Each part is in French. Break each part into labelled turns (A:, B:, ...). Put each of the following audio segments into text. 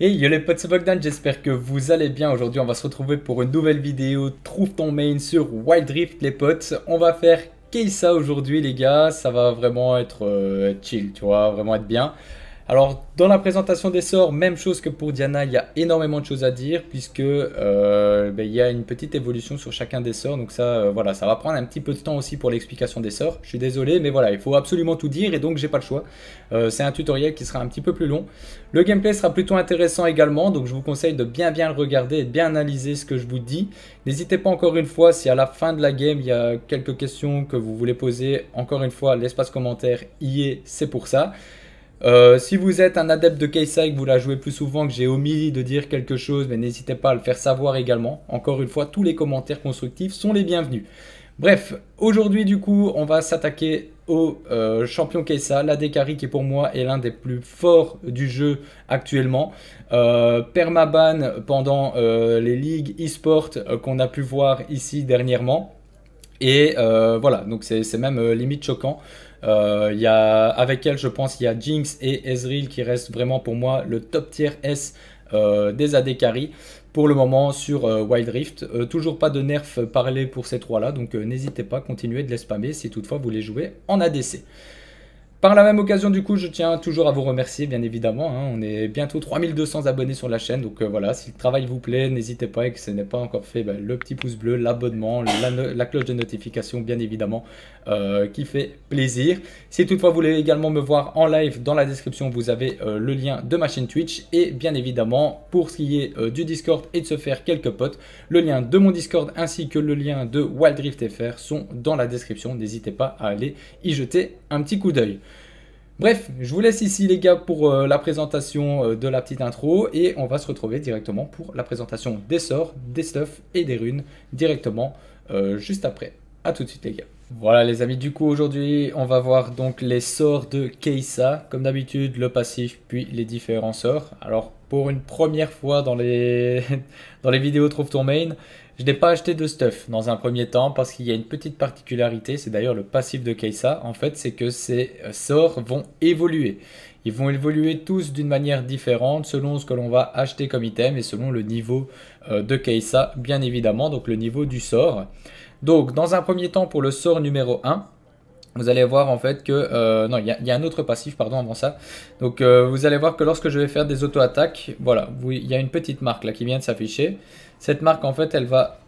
A: Hey yo les potes, c'est Bogdan, j'espère que vous allez bien. Aujourd'hui, on va se retrouver pour une nouvelle vidéo. Trouve ton main sur Wild Rift, les potes. On va faire Keisa aujourd'hui, les gars. Ça va vraiment être euh, chill, tu vois, vraiment être bien. Alors, dans la présentation des sorts, même chose que pour Diana, il y a énormément de choses à dire, puisque euh, ben, il y a une petite évolution sur chacun des sorts. Donc ça, euh, voilà, ça va prendre un petit peu de temps aussi pour l'explication des sorts. Je suis désolé, mais voilà, il faut absolument tout dire, et donc j'ai pas le choix. Euh, c'est un tutoriel qui sera un petit peu plus long. Le gameplay sera plutôt intéressant également, donc je vous conseille de bien bien le regarder et de bien analyser ce que je vous dis. N'hésitez pas encore une fois, si à la fin de la game, il y a quelques questions que vous voulez poser, encore une fois, l'espace commentaire y est, c'est pour ça. Euh, si vous êtes un adepte de et que vous la jouez plus souvent, que j'ai omis de dire quelque chose, mais n'hésitez pas à le faire savoir également. Encore une fois, tous les commentaires constructifs sont les bienvenus. Bref, aujourd'hui du coup, on va s'attaquer au euh, champion Kai'Sa, la Dekari qui pour moi est l'un des plus forts du jeu actuellement. Euh, permaban pendant les ligues e-sport qu'on a pu voir ici dernièrement. Et voilà, donc c'est même limite choquant. Euh, y a, avec elle, je pense, il y a Jinx et Ezreal qui restent vraiment pour moi le top tier S euh, des AD pour le moment sur euh, Wild Rift. toujours pas de nerf parlé pour ces trois-là, donc n'hésitez pas, à continuer de les spammer si toutefois vous les jouez en ADC. Par la même occasion, du coup, je tiens toujours à vous remercier, bien évidemment. Hein. On est bientôt 3200 abonnés sur la chaîne. Donc euh, voilà, si le travail vous plaît, n'hésitez pas et que ce n'est pas encore fait, ben, le petit pouce bleu, l'abonnement, la, cloche de notification, bien évidemment, euh, qui fait plaisir. Si toutefois vous voulez également me voir en live, dans la description, vous avez euh, le lien de ma chaîne Twitch. Et bien évidemment, pour ce qui est du Discord et de se faire quelques potes, le lien de mon Discord ainsi que le lien de Wild FR sont dans la description. N'hésitez pas à aller y jeter un petit coup d'œil. Bref, je vous laisse ici les gars pour euh, la présentation euh, de la petite intro et on va se retrouver directement pour la présentation des sorts, des stuffs et des runes directement euh, juste après. A tout de suite les gars. Voilà les amis, du coup aujourd'hui on va voir donc les sorts de Keisa, comme d'habitude le passif puis les différents sorts. Alors pour une première fois dans les, dans les vidéos Trouve ton main, je n'ai pas acheté de stuff dans un premier temps parce qu'il y a une petite particularité, c'est d'ailleurs le passif de Keisa, en fait, c'est que ces euh, sorts vont évoluer. Ils vont évoluer tous d'une manière différente selon ce que l'on va acheter comme item et selon le niveau euh, de Keisa, bien évidemment, donc le niveau du sort. Donc, dans un premier temps, pour le sort numéro 1, vous allez voir en fait que... Euh, non, il y, a un autre passif, pardon, avant ça. Donc euh, vous allez voir que lorsque je vais faire des auto-attaques, voilà, il y a une petite marque là qui vient de s'afficher. Cette marque en fait, elle va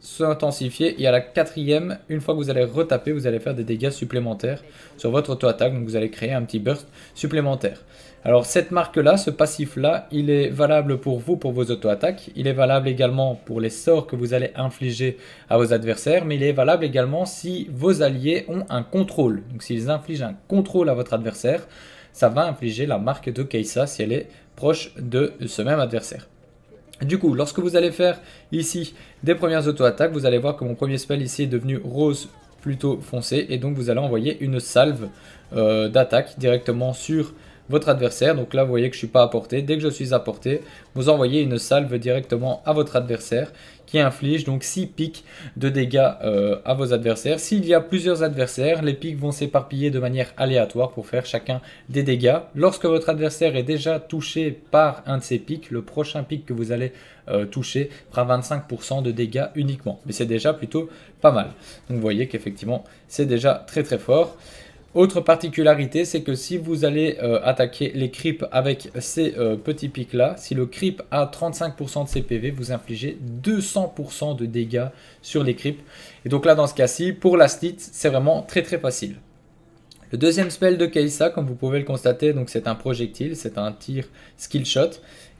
A: s'intensifier et à la quatrième, une fois que vous allez retaper, vous allez faire des dégâts supplémentaires sur votre auto-attaque. Donc vous allez créer un petit burst supplémentaire. Alors cette marque-là, ce passif-là, il est valable pour vous, pour vos auto-attaques. Il est valable également pour les sorts que vous allez infliger à vos adversaires, mais il est valable également si vos alliés ont un contrôle. Donc s'ils infligent un contrôle à votre adversaire, ça va infliger la marque de Keisa si elle est proche de ce même adversaire. Du coup, lorsque vous allez faire ici des premières auto-attaques, vous allez voir que mon premier spell ici est devenu rose plutôt foncé et donc vous allez envoyer une salve euh, d'attaque directement sur votre adversaire. Donc là, vous voyez que je suis pas à portée. Dès que je suis à portée, vous envoyez une salve directement à votre adversaire qui inflige donc 6 pics de dégâts euh, à vos adversaires. S'il y a plusieurs adversaires, les pics vont s'éparpiller de manière aléatoire pour faire chacun des dégâts. Lorsque votre adversaire est déjà touché par un de ces pics, le prochain pic que vous allez euh, toucher fera 25% de dégâts uniquement. Mais c'est déjà plutôt pas mal. Donc vous voyez qu'effectivement, c'est déjà très très fort. Autre particularité, c'est que si vous allez euh, attaquer les creeps avec ces euh, petits pics là, si le creep a 35% de CPV, vous infligez 200% de dégâts sur les creeps. Et donc là, dans ce cas-ci, pour la c'est vraiment très très facile. Le deuxième spell de Kaisa, comme vous pouvez le constater, donc c'est un projectile, c'est un tir skill shot.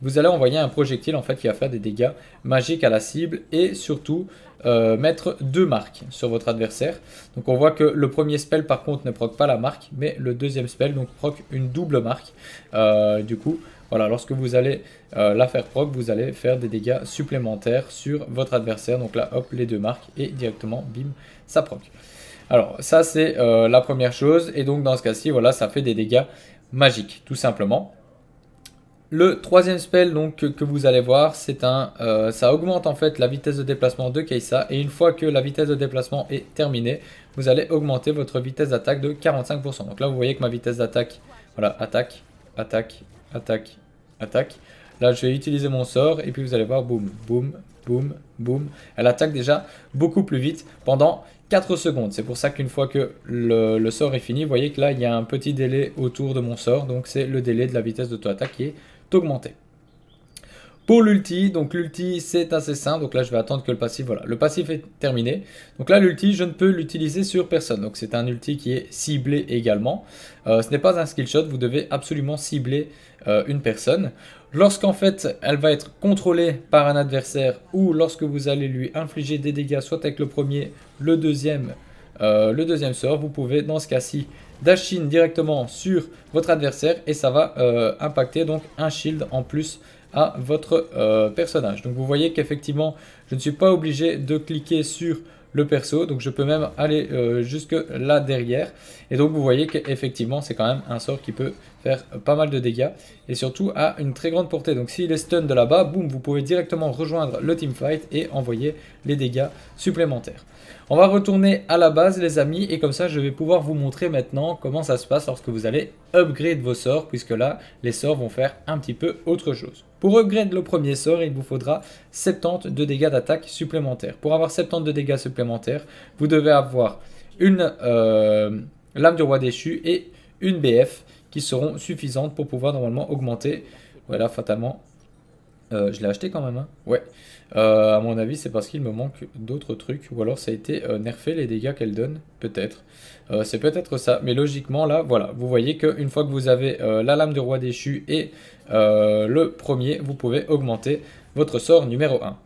A: Vous allez envoyer un projectile en fait qui va faire des dégâts magiques à la cible et surtout euh, mettre deux marques sur votre adversaire. Donc on voit que le premier spell par contre ne proc pas la marque, mais le deuxième spell donc proc une double marque. Euh, du coup, voilà, lorsque vous allez euh, la faire proc, vous allez faire des dégâts supplémentaires sur votre adversaire. Donc là, hop, les deux marques et directement, bim, ça proc. Alors ça c'est euh, la première chose et donc dans ce cas-ci voilà ça fait des dégâts magiques tout simplement. Le troisième spell donc que, vous allez voir c'est un euh, ça augmente en fait la vitesse de déplacement de Kaisa, et une fois que la vitesse de déplacement est terminée vous allez augmenter votre vitesse d'attaque de 45%. Donc là vous voyez que ma vitesse d'attaque voilà attaque attaque attaque attaque. Là je vais utiliser mon sort et puis vous allez voir boum boum boum, boum. Elle attaque déjà beaucoup plus vite pendant 4 secondes. C'est pour ça qu'une fois que le, sort est fini, vous voyez que là, il y a un petit délai autour de mon sort. Donc, c'est le délai de la vitesse d'auto-attaque qui est augmenté. Pour l'ulti, donc l'ulti c'est assez simple, donc là je vais attendre que le passif, voilà, le passif est terminé. Donc là l'ulti, je ne peux l'utiliser sur personne, donc c'est un ulti qui est ciblé également. Euh, ce n'est pas un skill shot, vous devez absolument cibler euh, une personne. Lorsqu'en fait elle va être contrôlée par un adversaire ou lorsque vous allez lui infliger des dégâts, soit avec le premier, le deuxième, euh, le deuxième sort, vous pouvez dans ce cas-ci dash directement sur votre adversaire et ça va euh, impacter donc un shield en plus à votre euh, personnage. Donc vous voyez qu'effectivement je ne suis pas obligé de cliquer sur le perso. Donc je peux même aller euh, jusque là derrière. Et donc vous voyez qu'effectivement c'est quand même un sort qui peut faire pas mal de dégâts. Et surtout à une très grande portée. Donc s'il est stun de là-bas, boum, vous pouvez directement rejoindre le teamfight et envoyer les dégâts supplémentaires. On va retourner à la base les amis et comme ça je vais pouvoir vous montrer maintenant comment ça se passe lorsque vous allez upgrade vos sorts puisque là les sorts vont faire un petit peu autre chose. Pour upgrade le premier sort, il vous faudra 70 de dégâts d'attaque supplémentaires. Pour avoir 70 de dégâts supplémentaires, vous devez avoir une euh, lame du roi déchu et une BF qui seront suffisantes pour pouvoir normalement augmenter. Voilà, fatalement. Euh, je l'ai acheté quand même, hein Ouais. Euh, à mon avis, c'est parce qu'il me manque d'autres trucs, ou alors ça a été euh, nerfé les dégâts qu'elle donne, peut-être. Euh, c'est peut-être ça, mais logiquement, là, voilà, vous voyez qu'une fois que vous avez la lame du roi déchu et le premier, vous pouvez augmenter votre sort numéro 1.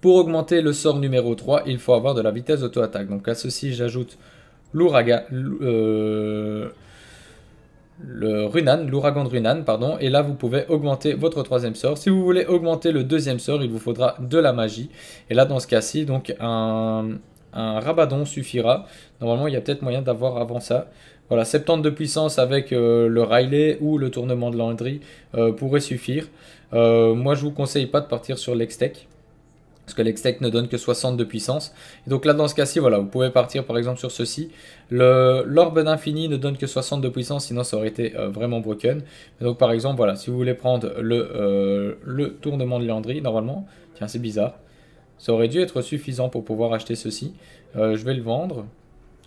A: Pour augmenter le sort numéro 3, il faut avoir de la vitesse d'auto-attaque. Donc à ceci, j'ajoute l'ouragan le Runan, l'ouragan de Runan, pardon, et là vous pouvez augmenter votre troisième sort. Si vous voulez augmenter le deuxième sort, il vous faudra de la magie. Et là dans ce cas-ci, donc un, Rabadon suffira. Normalement, il y a peut-être moyen d'avoir avant ça. Voilà, 70 de puissance avec euh, le Riley ou le tournement de Landry euh, pourrait suffire. Euh, moi, je vous conseille pas de partir sur l'extec parce que l'extech ne donne que 60 de puissance. Et donc là, dans ce cas-ci, voilà, vous pouvez partir par exemple sur ceci. L'orbe d'infini ne donne que 60 de puissance, sinon ça aurait été euh, vraiment broken. donc par exemple, voilà, si vous voulez prendre le, euh, le tournement de Landry, normalement, tiens, c'est bizarre. Ça aurait dû être suffisant pour pouvoir acheter ceci. Euh, je vais le vendre.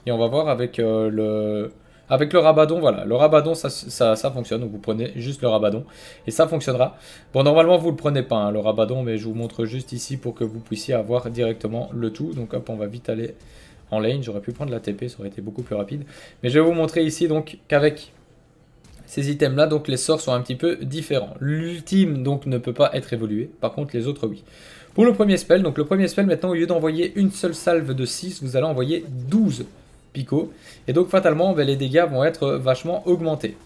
A: Et on va voir avec le, avec le rabadon, voilà, le rabadon, ça, ça, fonctionne. Donc vous prenez juste le rabadon et ça fonctionnera. Bon, normalement, vous ne le prenez pas, hein, le rabadon, mais je vous montre juste ici pour que vous puissiez avoir directement le tout. Donc hop, on va vite aller en lane. J'aurais pu prendre la TP, ça aurait été beaucoup plus rapide. Mais je vais vous montrer ici donc qu'avec ces items là, donc les sorts sont un petit peu différents. L'ultime donc ne peut pas être évolué, par contre les autres oui. Pour le premier spell, donc le premier spell maintenant au lieu d'envoyer une seule salve de 6, vous allez envoyer 12 et donc fatalement, ben, les dégâts vont être vachement augmentés.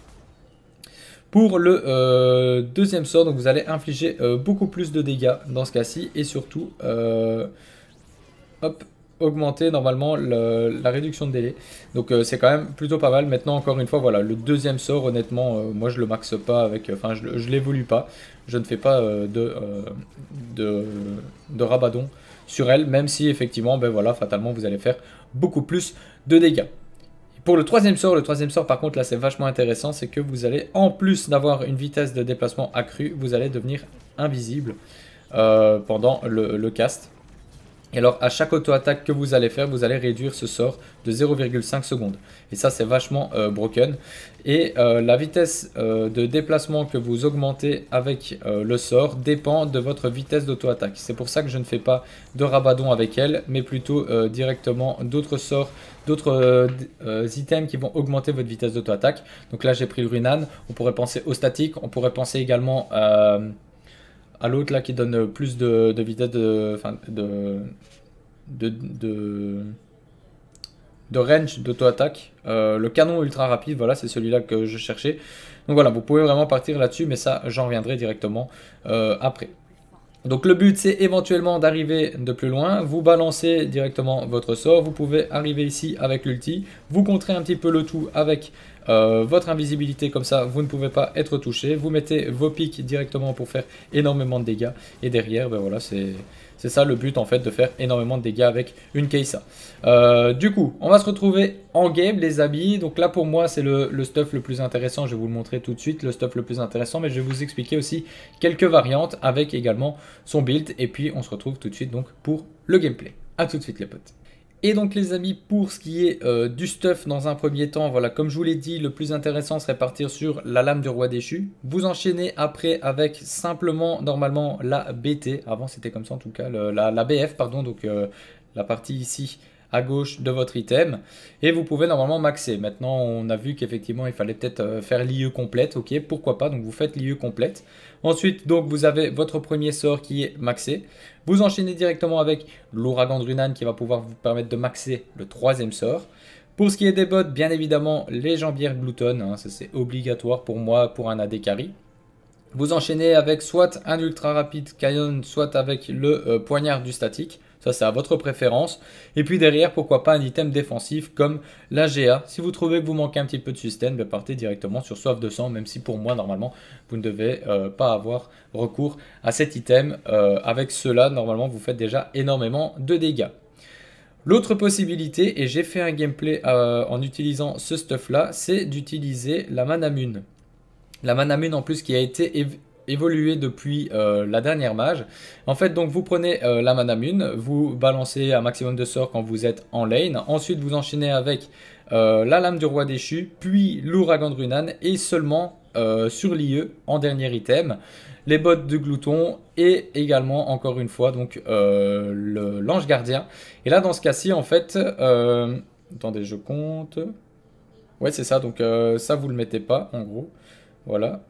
A: Pour le euh, deuxième sort, donc vous allez infliger euh, beaucoup plus de dégâts dans ce cas-ci et surtout euh, augmenter normalement la réduction de délai. Donc c'est quand même plutôt pas mal. Maintenant encore une fois, voilà, le deuxième sort honnêtement, moi je le maxe pas avec, enfin je, l'évolue pas. Je ne fais pas de, de, de, rabadon sur elle, même si effectivement, ben voilà, fatalement, vous allez faire beaucoup plus de dégâts. Pour le troisième sort, le troisième sort par contre là c'est vachement intéressant, c'est que vous allez en plus d'avoir une vitesse de déplacement accrue, vous allez devenir invisible euh, pendant le, le cast. Et alors, à chaque auto-attaque que vous allez faire, vous allez réduire ce sort de 0,5 secondes. Et ça, c'est vachement euh, broken. Et euh, la vitesse euh, de déplacement que vous augmentez avec le sort dépend de votre vitesse d'auto-attaque. C'est pour ça que je ne fais pas de rabadon avec elle, mais plutôt directement d'autres sorts, d'autres items qui vont augmenter votre vitesse d'auto-attaque. Donc là, j'ai pris le Runan. On pourrait penser au statique. On pourrait penser également... à à l'autre là qui donne euh, plus de, vitesse de, de, de, de, range d'auto-attaque. Euh, le canon ultra rapide, voilà, c'est celui-là que je cherchais. Donc voilà, vous pouvez vraiment partir là-dessus, mais ça, j'en reviendrai directement euh, après. Donc le but c'est éventuellement d'arriver de plus loin, vous balancez directement votre sort, vous pouvez arriver ici avec l'ulti, vous contrez un petit peu le tout avec euh, votre invisibilité comme ça, vous ne pouvez pas être touché. Vous mettez vos pics directement pour faire énormément de dégâts. Et derrière, ben voilà, c'est... C'est ça le but en fait de faire énormément de dégâts avec une Keisa. Euh, du coup, on va se retrouver en game les habits. Donc là pour moi c'est le, stuff le plus intéressant. Je vais vous le montrer tout de suite, le stuff le plus intéressant. Mais je vais vous expliquer aussi quelques variantes avec également son build. Et puis on se retrouve tout de suite donc pour le gameplay. A tout de suite les potes. Et donc les amis, pour ce qui est euh, du stuff dans un premier temps, voilà, comme je vous l'ai dit, le plus intéressant serait partir sur la lame du roi déchu. Vous enchaînez après avec simplement, normalement, la BT. Avant c'était comme ça en tout cas, la, BF, pardon, donc euh, la partie ici à gauche de votre item et vous pouvez normalement maxer. Maintenant, on a vu qu'effectivement, il fallait peut-être euh, faire l'IE complète. Ok, pourquoi pas Donc, vous faites l'IE complète. Ensuite, donc, vous avez votre premier sort qui est maxé. Vous enchaînez directement avec l'ouragan de Runan qui va pouvoir vous permettre de maxer le troisième sort. Pour ce qui est des bots, bien évidemment, les jambières glouton, hein, ça c'est obligatoire pour moi pour un AD Vous enchaînez avec soit un ultra rapide Canyon, soit avec le euh, poignard du statique. Ça, c'est à votre préférence. Et puis derrière, pourquoi pas un item défensif comme la GA. Si vous trouvez que vous manquez un petit peu de sustain, ben partez directement sur soif de sang, même si pour moi, normalement, vous ne devez euh, pas avoir recours à cet item. Euh, avec cela, normalement, vous faites déjà énormément de dégâts. L'autre possibilité, et j'ai fait un gameplay euh, en utilisant ce stuff là, c'est d'utiliser la mana mune. La mana mune, en plus qui a été évolué depuis euh, la dernière mage. En fait, donc vous prenez euh, la mana mune, vous balancez un maximum de sorts quand vous êtes en lane. Ensuite, vous enchaînez avec euh, la lame du roi déchu, puis l'ouragan de Runan et seulement sur l'IE en dernier item. Les bottes de glouton et également encore une fois donc l'ange gardien. Et là, dans ce cas-ci, en fait, attendez, je compte. Ouais, c'est ça. Donc ça, vous le mettez pas en gros. Voilà.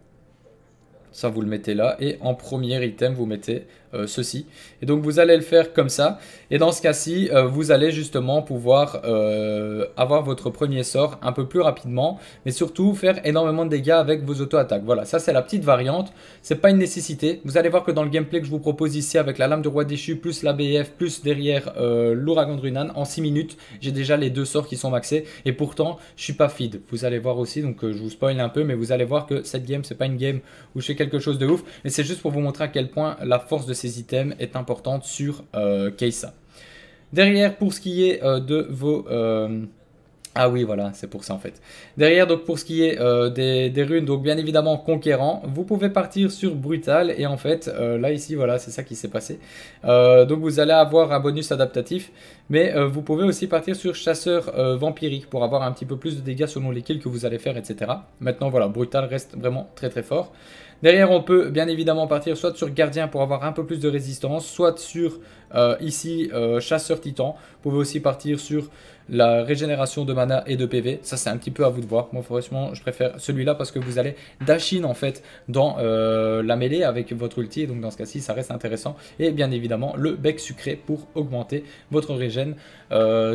A: Ça, vous le mettez là. Et en premier item, vous mettez euh, ceci. Et donc vous allez le faire comme ça. Et dans ce cas-ci, euh, vous allez justement pouvoir euh, avoir votre premier sort un peu plus rapidement, mais surtout faire énormément de dégâts avec vos auto-attaques. Voilà, ça c'est la petite variante. C'est pas une nécessité. Vous allez voir que dans le gameplay que je vous propose ici avec la lame de roi déchu, plus l'ABF, plus derrière l'ouragan de Runan, en 6 minutes, j'ai déjà les deux sorts qui sont maxés. Et pourtant, je suis pas feed. Vous allez voir aussi, donc je vous spoil un peu, mais vous allez voir que cette game, c'est pas une game où je fais quelque chose de ouf, mais c'est juste pour vous montrer à quel point la force de ces items est importante sur euh, Keisa. Derrière, pour ce qui est euh, de vos... Euh, ah oui, voilà, c'est pour ça en fait. Derrière, donc pour ce qui est euh, des, des, runes, donc bien évidemment conquérant, vous pouvez partir sur brutal et en fait, là ici, voilà, c'est ça qui s'est passé. donc vous allez avoir un bonus adaptatif, mais vous pouvez aussi partir sur chasseur vampirique pour avoir un petit peu plus de dégâts selon les kills que vous allez faire, etc. Maintenant, voilà, brutal reste vraiment très très fort. Derrière, on peut bien évidemment partir soit sur gardien pour avoir un peu plus de résistance, soit sur euh, ici euh, chasseur titan. Vous pouvez aussi partir sur la régénération de mana et de PV. Ça, c'est un petit peu à vous de voir. Moi, forcément, je préfère celui-là parce que vous allez dashin en fait dans euh, la mêlée avec votre ulti. donc, dans ce cas-ci, ça reste intéressant. Et bien évidemment, le bec sucré pour augmenter votre régène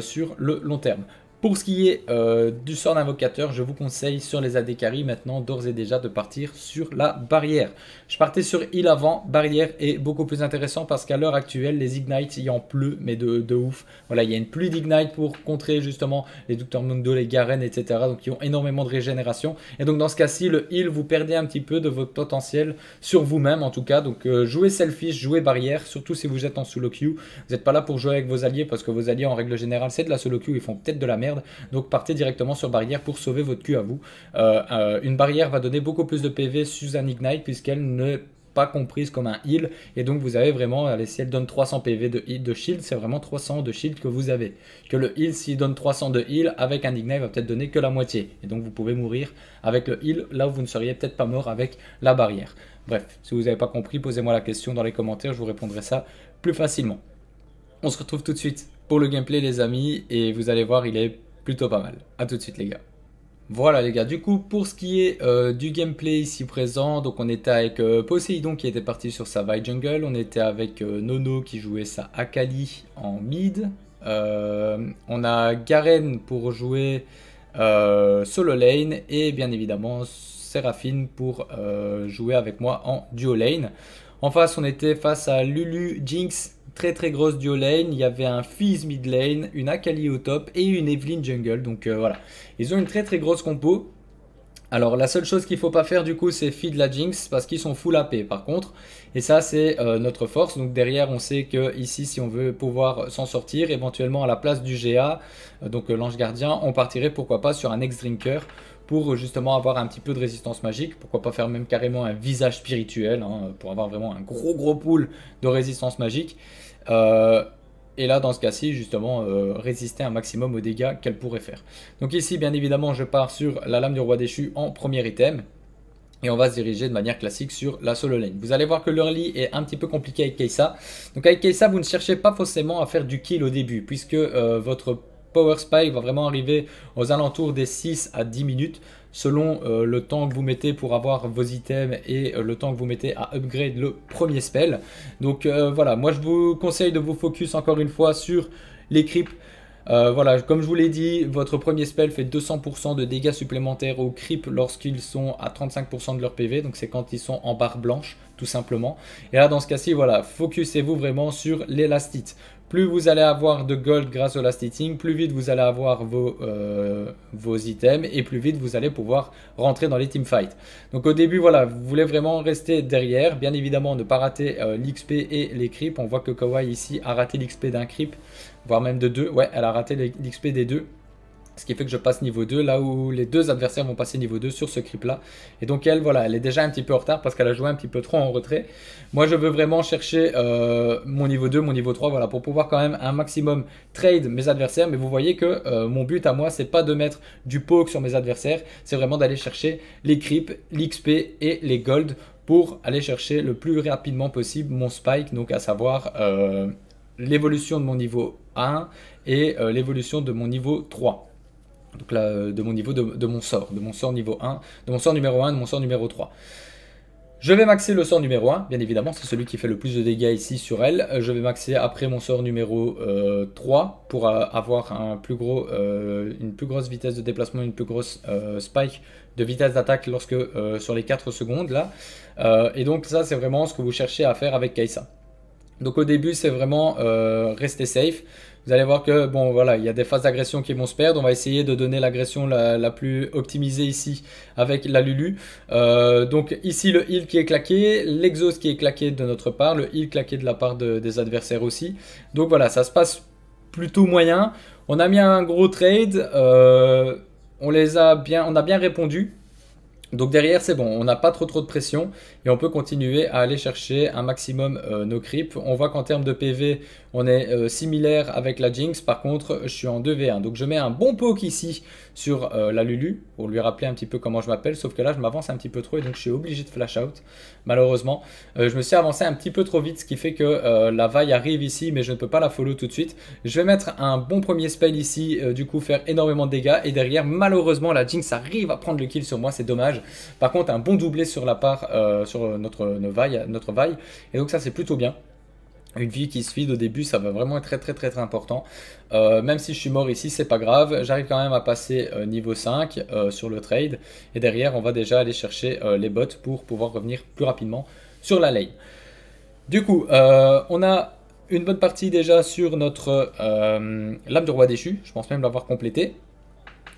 A: sur le long terme. Pour ce qui est euh, du sort d'invocateur, je vous conseille sur les AD maintenant d'ores et déjà de partir sur la barrière. Je partais sur heal avant, barrière est beaucoup plus intéressant parce qu'à l'heure actuelle, les Ignite, il en pleut, mais de, ouf. Voilà, il y a une pluie d'ignite pour contrer justement les Dr. Mundo, les Garen, etc. Donc ils ont énormément de régénération. Et donc dans ce cas-ci, le heal, vous perdez un petit peu de votre potentiel sur vous-même en tout cas. Donc euh, jouez selfish, jouez barrière, surtout si vous êtes en solo queue. Vous n'êtes pas là pour jouer avec vos alliés parce que vos alliés en règle générale, c'est de la solo queue, ils font peut-être de la merde. Donc partez directement sur barrière pour sauver votre cul à vous. Euh, euh, une barrière va donner beaucoup plus de PV sous un ignite puisqu'elle n'est pas comprise comme un heal. Et donc vous avez vraiment, allez, si elle donne 300 PV de, de shield, c'est vraiment 300 de shield que vous avez. Que le heal, s'il donne 300 de heal, avec un ignite, va peut-être donner que la moitié. Et donc vous pouvez mourir avec le heal, là où vous ne seriez peut-être pas mort avec la barrière. Bref, si vous n'avez pas compris, posez-moi la question dans les commentaires, je vous répondrai ça plus facilement. On se retrouve tout de suite pour le gameplay les amis, et vous allez voir, il est plutôt pas mal. A tout de suite les gars. Voilà les gars, du coup pour ce qui est euh, du gameplay ici présent, donc on était avec euh, Poseidon qui était parti sur sa Vi Jungle, on était avec euh, Nono qui jouait sa Akali en mid, on a Garen pour jouer solo lane et bien évidemment Seraphine pour jouer avec moi en duo lane. En face on était face à Lulu, Jinx, très très grosse duo lane. Il y avait un Fizz mid lane, une Akali au top et une Evelyn jungle. Donc euh, voilà, ils ont une très très grosse compo. Alors la seule chose qu'il faut pas faire du coup c'est feed la Jinx parce qu'ils sont full AP par contre et ça c'est euh, notre force donc derrière on sait que ici si on veut pouvoir s'en sortir éventuellement à la place du GA euh, donc l'ange gardien on partirait pourquoi pas sur un ex-drinker pour justement avoir un petit peu de résistance magique. Pourquoi pas faire même carrément un visage spirituel hein, pour avoir vraiment un gros gros pool de résistance magique. Euh, et là, dans ce cas-ci, justement, euh, résister un maximum aux dégâts qu'elle pourrait faire. Donc ici, bien évidemment, je pars sur la lame du roi déchu en premier item. Et on va se diriger de manière classique sur la solo lane. Vous allez voir que l'early est un petit peu compliqué avec Keisa. Donc avec Keisa, vous ne cherchez pas forcément à faire du kill au début, puisque euh, votre Power Spike va vraiment arriver aux alentours des 6 à 10 minutes selon euh, le temps que vous mettez pour avoir vos items et euh, le temps que vous mettez à upgrade le premier spell. Donc euh, voilà, moi je vous conseille de vous focus encore une fois sur les creeps. voilà, comme je vous l'ai dit, votre premier spell fait 200% de dégâts supplémentaires aux creeps lorsqu'ils sont à 35% de leur PV, donc c'est quand ils sont en barre blanche, tout simplement. Et là, dans ce cas-ci, voilà, focussez-vous vraiment sur l'élastite. Plus vous allez avoir de gold grâce au last eating, plus vite vous allez avoir euh, vos, items et plus vite vous allez pouvoir rentrer dans les teamfights. Donc au début, voilà, vous voulez vraiment rester derrière. Bien évidemment, ne pas rater euh, l'XP et les creeps. On voit que Kawhi ici a raté l'XP d'un creep, voire même de deux. Ouais, elle a raté l'XP des deux. Ce qui fait que je passe niveau 2 là où les deux adversaires vont passer niveau 2 sur ce creep là. Et donc elle, voilà, elle est déjà un petit peu en retard parce qu'elle a joué un petit peu trop en retrait. Moi je veux vraiment chercher euh, mon niveau 2, mon niveau 3, voilà, pour pouvoir quand même un maximum trade mes adversaires. Mais vous voyez que euh, mon but à moi, c'est pas de mettre du poke sur mes adversaires, c'est vraiment d'aller chercher les creeps, l'XP et les gold pour aller chercher le plus rapidement possible mon spike, donc à savoir euh, l'évolution de mon niveau 1 et l'évolution de mon niveau 3 donc là, euh, de mon niveau, de, mon sort, de mon sort niveau 1, de mon sort numéro 1, de mon sort numéro 3. Je vais maxer le sort numéro 1, bien évidemment, c'est celui qui fait le plus de dégâts ici sur elle. Euh, je vais maxer après mon sort numéro 3 euh, pour avoir une plus grosse vitesse de déplacement, une plus grosse spike de vitesse d'attaque lorsque sur les 4 secondes là. et donc ça c'est vraiment ce que vous cherchez à faire avec Kaisa. Donc au début, c'est vraiment euh, rester safe. Vous allez voir que bon voilà, il y a des phases d'agression qui vont se perdre. On va essayer de donner l'agression la, plus optimisée ici avec la Lulu. Euh, donc ici le heal qui est claqué, l'exhaust qui est claqué de notre part, le heal claqué de la part des adversaires aussi. Donc voilà, ça se passe plutôt moyen. On a mis un gros trade. Euh, on les a bien, on a bien répondu. Donc derrière, c'est bon, on n'a pas trop trop de pression et on peut continuer à aller chercher un maximum euh, nos creeps. On voit qu'en termes de PV, on est euh, similaire avec la Jinx. Par contre, je suis en 2v1. Donc je mets un bon poke ici sur euh, la Lulu pour lui rappeler un petit peu comment je m'appelle. Sauf que là, je m'avance un petit peu trop et donc je suis obligé de flash out. Malheureusement, je me suis avancé un petit peu trop vite, ce qui fait que la vaille arrive ici, mais je ne peux pas la follow tout de suite. Je vais mettre un bon premier spell ici, du coup faire énormément de dégâts. Et derrière, malheureusement, la Jinx arrive à prendre le kill sur moi. C'est dommage. Par contre, un bon doublé sur la part... Euh, notre, euh, vaille, notre vaille. Et donc ça, c'est plutôt bien. Une vie qui se vide au début, ça va vraiment être très très très très important. Euh, même si je suis mort ici, c'est pas grave. J'arrive quand même à passer niveau 5 sur le trade. Et derrière, on va déjà aller chercher les bots pour pouvoir revenir plus rapidement sur la lane. Du coup, on a une bonne partie déjà sur notre lame du roi déchu. Je pense même l'avoir complété.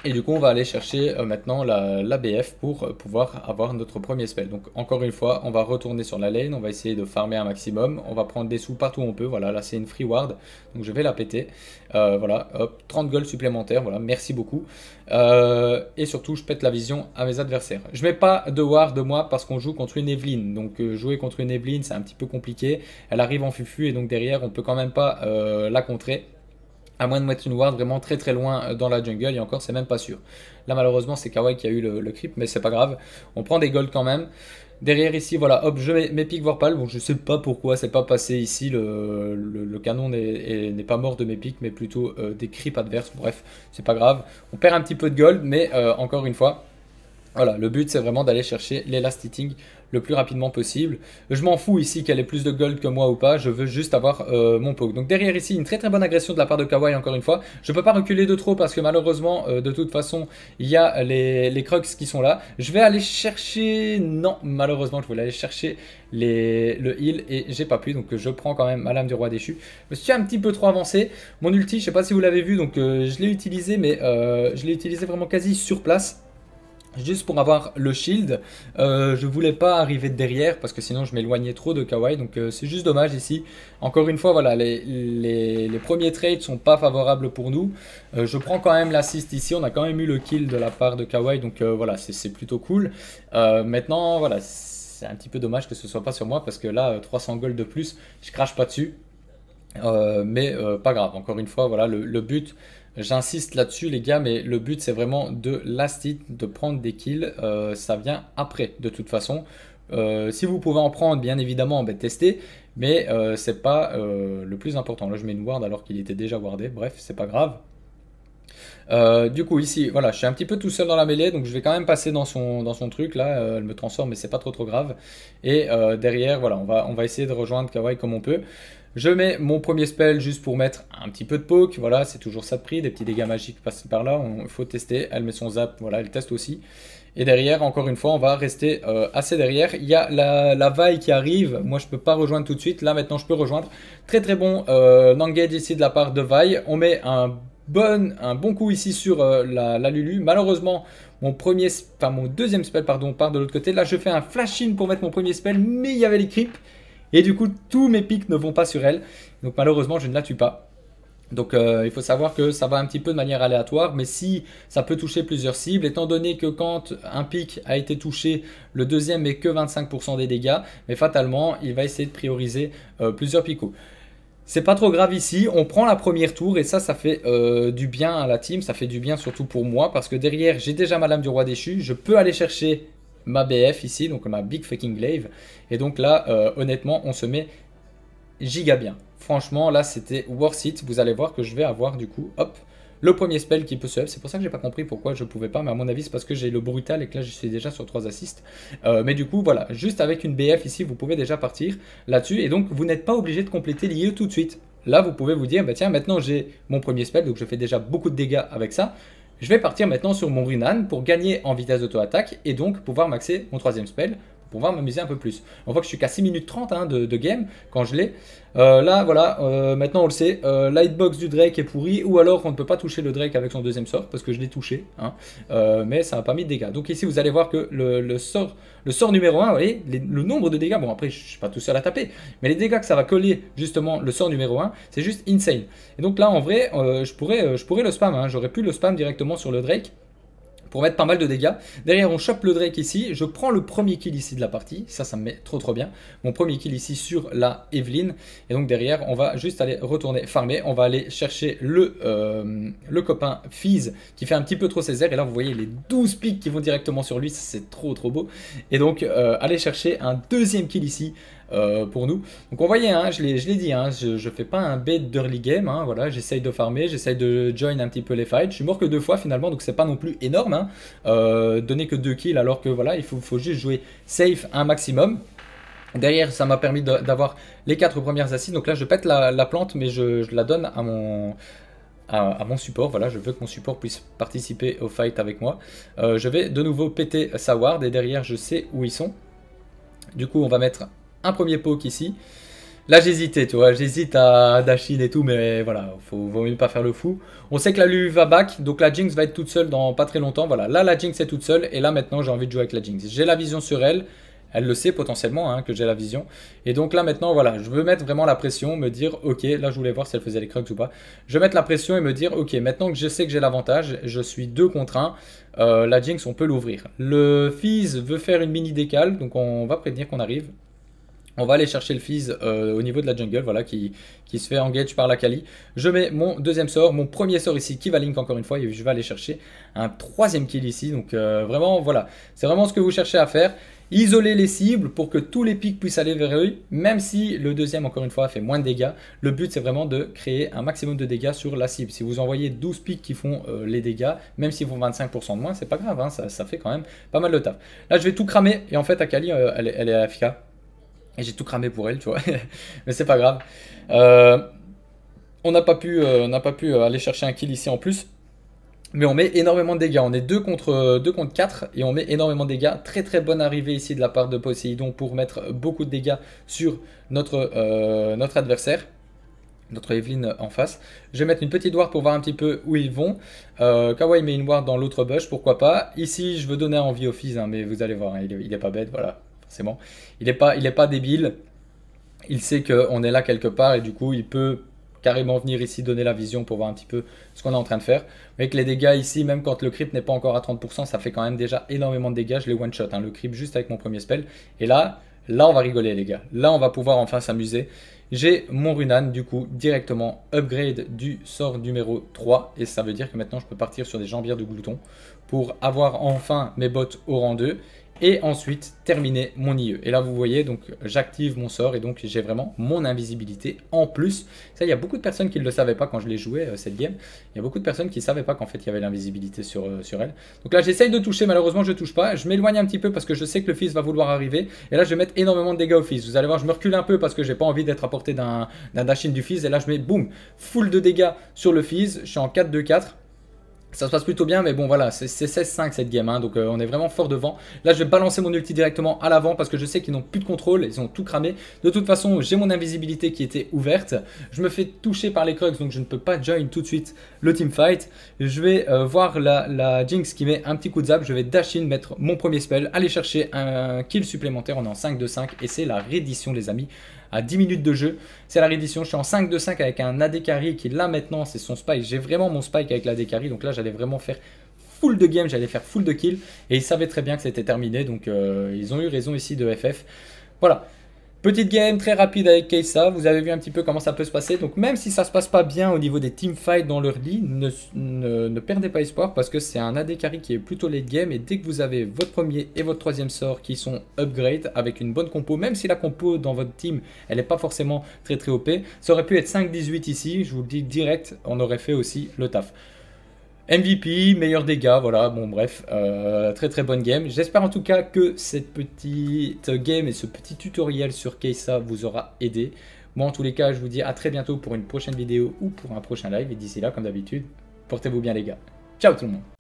A: Et du coup, on va aller chercher euh, maintenant la BF pour euh, pouvoir avoir notre premier spell. Donc encore une fois, on va retourner sur la lane, on va essayer de farmer un maximum. On va prendre des sous partout où on peut. Voilà, là c'est une free ward, donc je vais la péter. Euh, voilà, hop, 30 gold supplémentaires, voilà, merci beaucoup. et surtout, je pète la vision à mes adversaires. Je ne mets pas de ward de moi parce qu'on joue contre une Eveline. Donc jouer contre une Evelyne, c'est un petit peu compliqué. Elle arrive en fufu et donc derrière, on peut quand même pas la contrer à moins de mettre une ward vraiment très très loin euh, dans la jungle, et encore c'est même pas sûr. Là malheureusement c'est Kawhi qui a eu le, creep, mais c'est pas grave, on prend des gold quand même. Derrière ici, voilà, hop, je mets, mes piques Warpal. Bon, je sais pas pourquoi c'est pas passé ici. Le, canon n'est pas mort de mes pics mais plutôt euh, des creeps adverses. Bref, c'est pas grave. On perd un petit peu de gold, mais euh, encore une fois, voilà, le but c'est vraiment d'aller chercher les last hitting le plus rapidement possible. Je m'en fous ici qu'elle ait plus de gold que moi ou pas, je veux juste avoir euh, mon poke. Donc derrière ici, une très très bonne agression de la part de Kawhi encore une fois. Je peux pas reculer de trop parce que malheureusement, euh, de toute façon, il y a les, les crocs qui sont là. Je vais aller chercher... Non, malheureusement, je voulais aller chercher les, le heal et j'ai pas pu. Donc euh, je prends quand même lame du Roi Déchu. Je suis un petit peu trop avancé. Mon ulti, je sais pas si vous l'avez vu, donc je l'ai utilisé, mais je l'ai utilisé vraiment quasi sur place. Juste pour avoir le shield, je euh, je voulais pas arriver derrière parce que sinon je m'éloignais trop de Kawhi, donc euh, c'est juste dommage ici. Encore une fois, voilà, les, premiers trades sont pas favorables pour nous. Euh, je prends quand même l'assist ici, on a quand même eu le kill de la part de Kawhi, donc voilà, c'est plutôt cool. maintenant, voilà, c'est un petit peu dommage que ce soit pas sur moi parce que là, 300 gold de plus, je crache pas dessus, mais pas grave. Encore une fois, voilà, le but J'insiste là-dessus les gars, mais le but c'est vraiment de last de prendre des kills, euh, ça vient après de toute façon. Euh, si vous pouvez en prendre, bien évidemment, ben, testez, mais euh, c'est pas le plus important. Là je mets une ward alors qu'il était déjà wardé, bref, c'est pas grave. du coup ici, voilà, je suis un petit peu tout seul dans la mêlée, donc je vais quand même passer dans son, dans son truc, là, elle me transforme, mais c'est pas trop trop grave. Et derrière, voilà, on va, on va essayer de rejoindre Kawaii comme on peut. Je mets mon premier spell juste pour mettre un petit peu de poke. Voilà, c'est toujours ça de prix. Des petits dégâts magiques passent par là. Il faut tester. Elle met son zap. Voilà, elle teste aussi. Et derrière, encore une fois, on va rester euh, assez derrière. Il y a la, la, vaille qui arrive. Moi, je ne peux pas rejoindre tout de suite. Là, maintenant, je peux rejoindre. Très, très bon euh, engage ici de la part de vaille. On met un bon, un bon coup ici sur euh, la, Lulu. Malheureusement, mon premier, enfin, mon deuxième spell, pardon, part de l'autre côté. Là, je fais un flash-in pour mettre mon premier spell, mais il y avait les creeps. Et du coup, tous mes pics ne vont pas sur elle. Donc malheureusement, je ne la tue pas. Donc euh, il faut savoir que ça va un petit peu de manière aléatoire, mais si ça peut toucher plusieurs cibles, étant donné que quand un pic a été touché, le deuxième est que 25% des dégâts, mais fatalement il va essayer de prioriser euh, plusieurs picots. C'est pas trop grave ici, on prend la première tour et ça, ça fait euh, du bien à la team, ça fait du bien surtout pour moi parce que derrière j'ai déjà Madame du Roi Déchu, je peux aller chercher ma BF ici, donc ma Big Fucking Glaive. Et donc là, euh, honnêtement, on se met giga bien. Franchement, là, c'était worth it. Vous allez voir que je vais avoir du coup, hop, le premier spell qui peut se C'est pour ça que j'ai pas compris pourquoi je pouvais pas, mais à mon avis, c'est parce que j'ai le brutal et que là, je suis déjà sur 3 assists. Euh, mais du coup, voilà, juste avec une BF ici, vous pouvez déjà partir là-dessus. Et donc, vous n'êtes pas obligé de compléter l'IE tout de suite. Là, vous pouvez vous dire, bah tiens, maintenant j'ai mon premier spell, donc je fais déjà beaucoup de dégâts avec ça. Je vais partir maintenant sur mon Runan pour gagner en vitesse d'auto-attaque et donc pouvoir maxer mon troisième spell pour pouvoir m'amuser un peu plus. On voit que je suis qu'à 6 minutes 30 hein, de, game quand je l'ai. Euh, là, voilà, euh, maintenant on le sait, euh, Lightbox du Drake est pourri, ou alors on ne peut pas toucher le Drake avec son deuxième sort, parce que je l'ai touché, hein, mais ça n'a pas mis de dégâts. Donc ici, vous allez voir que le, sort, le sort numéro 1, vous le nombre de dégâts, bon après, je ne suis pas tout seul à taper, mais les dégâts que ça va coller, justement, le sort numéro 1, c'est juste insane. Et donc là, en vrai, je, pourrais, je pourrais le spam, hein. j'aurais pu le spam directement sur le Drake, pour mettre pas mal de dégâts. Derrière, on chope le Drake ici. Je prends le premier kill ici de la partie. Ça, ça me met trop trop bien. Mon premier kill ici sur la Evelyn. Et donc derrière, on va juste aller retourner farmer. On va aller chercher le, euh, le copain Fizz qui fait un petit peu trop ses airs. Et là, vous voyez les 12 pics qui vont directement sur lui. C'est trop trop beau. Et donc, euh, aller chercher un deuxième kill ici euh, pour nous. Donc on voyait, hein, je l'ai dit, hein, je, ne fais pas un bait d'early game, hein, voilà, j'essaye de farmer, j'essaye de join un petit peu les fights. Je suis mort que deux fois finalement, donc c'est pas non plus énorme. Hein. Euh, donner que deux kills alors que voilà, il faut, faut juste jouer safe un maximum. Derrière, ça m'a permis d'avoir les quatre premières assises. Donc là, je pète la, plante, mais je, la donne à mon, à, mon support. Voilà, je veux que mon support puisse participer au fight avec moi. Euh, je vais de nouveau péter sa ward et derrière je sais où ils sont. Du coup on va mettre un premier poke ici. Là, j'hésitais, tu vois, j'hésite à Dashin et tout, mais voilà, faut, vaut mieux pas faire le fou. On sait que la Lu va back, donc la Jinx va être toute seule dans pas très longtemps. Voilà, là, la Jinx est toute seule, et là, maintenant, j'ai envie de jouer avec la Jinx. J'ai la vision sur elle, elle le sait potentiellement hein, que j'ai la vision. Et donc là, maintenant, voilà, je veux mettre vraiment la pression, me dire, ok, là, je voulais voir si elle faisait les crux ou pas. Je vais mettre la pression et me dire, ok, maintenant que je sais que j'ai l'avantage, je suis deux contre 1, euh, la Jinx, on peut l'ouvrir. Le Fizz veut faire une mini décale, donc on va prévenir qu'on arrive. On va aller chercher le fizz euh, au niveau de la jungle, voilà, qui, qui se fait engage par la Kali. Je mets mon deuxième sort, mon premier sort ici, qui va link encore une fois, et je vais aller chercher un troisième kill ici. Donc euh, vraiment, voilà, c'est vraiment ce que vous cherchez à faire. Isoler les cibles pour que tous les pics puissent aller vers eux, même si le deuxième, encore une fois, fait moins de dégâts. Le but, c'est vraiment de créer un maximum de dégâts sur la cible. Si vous envoyez 12 pics qui font euh, les dégâts, même s'ils font 25% de moins, c'est pas grave, hein, ça, fait quand même pas mal de taf. Là, je vais tout cramer, et en fait, Akali, elle, elle est AFK. Et j'ai tout cramé pour elle, tu vois. Mais c'est pas grave. Euh, on n'a pas pu, euh, pas pu aller chercher un kill ici en plus. Mais on met énormément de dégâts. On est 2 contre, 4 et on met énormément de dégâts. Très très bonne arrivée ici de la part de Poséidon pour mettre beaucoup de dégâts sur notre, euh, notre adversaire. Notre Evelyn en face. Je vais mettre une petite ward pour voir un petit peu où ils vont. Euh, met une ward dans l'autre bush, pourquoi pas. Ici, je veux donner envie au Fizz, hein, mais vous allez voir, hein, il, est, il, est, pas bête, voilà. C'est bon, Il n'est pas, pas débile. Il sait qu'on est là quelque part et du coup, il peut carrément venir ici donner la vision pour voir un petit peu ce qu'on est en train de faire. Vous que les dégâts ici, même quand le creep n'est pas encore à 30%, ça fait quand même déjà énormément de dégâts. Je les one-shot, hein. le creep juste avec mon premier spell. Et là, là on va rigoler les gars. Là, on va pouvoir enfin s'amuser. J'ai mon Runan du coup directement upgrade du sort numéro 3 et ça veut dire que maintenant je peux partir sur des jambières de glouton pour avoir enfin mes bottes au rang 2 et ensuite terminer mon IE. Et là vous voyez donc j'active mon sort et donc j'ai vraiment mon invisibilité en plus. Ça il y a beaucoup de personnes qui ne le savaient pas quand je l'ai joué euh, cette game. Il y a beaucoup de personnes qui ne savaient pas qu'en fait il y avait l'invisibilité sur, euh, sur elle. Donc là j'essaye de toucher, malheureusement je ne touche pas. Je m'éloigne un petit peu parce que je sais que le fils va vouloir arriver. Et là je vais mettre énormément de dégâts au fils. Vous allez voir je me recule un peu parce que j'ai pas envie d'être à portée d'un dashin du fils. Et là je mets boum, full de dégâts sur le fils. Je suis en 4-2-4. Ça se passe plutôt bien, mais bon voilà, c'est 16-5 cette game, hein, donc euh, on est vraiment fort devant. Là, je vais balancer mon ulti directement à l'avant parce que je sais qu'ils n'ont plus de contrôle, ils ont tout cramé. De toute façon, j'ai mon invisibilité qui était ouverte. Je me fais toucher par les crux donc je ne peux pas join tout de suite le team fight Je vais euh, voir la, la, Jinx qui met un petit coup de zap, je vais dash in, mettre mon premier spell, aller chercher un kill supplémentaire, on est en 5-2-5 et c'est la reddition les amis à 10 minutes de jeu. C'est la reddition. Je suis en 5 de 5 avec un AD qui là maintenant c'est son spike. J'ai vraiment mon spike avec la carry. Donc là j'allais vraiment faire full de game, j'allais faire full de kill. Et ils savaient très bien que c'était terminé. Donc euh, ils ont eu raison ici de FF. Voilà. Petite game très rapide avec Keisa, vous avez vu un petit peu comment ça peut se passer. Donc même si ça se passe pas bien au niveau des teamfights dans leur ne, ne, perdez pas espoir parce que c'est un AD qui est plutôt late game et dès que vous avez votre premier et votre troisième sort qui sont upgrade avec une bonne compo, même si la compo dans votre team elle n'est pas forcément très très OP, ça aurait pu être 5-18 ici, je vous le dis direct, on aurait fait aussi le taf. MVP, meilleur dégâts, voilà, bon bref, euh, très très bonne game. J'espère en tout cas que cette petite game et ce petit tutoriel sur Keisa vous aura aidé. Moi en tous les cas, je vous dis à très bientôt pour une prochaine vidéo ou pour un prochain live. Et d'ici là, comme d'habitude, portez-vous bien les gars. Ciao tout le monde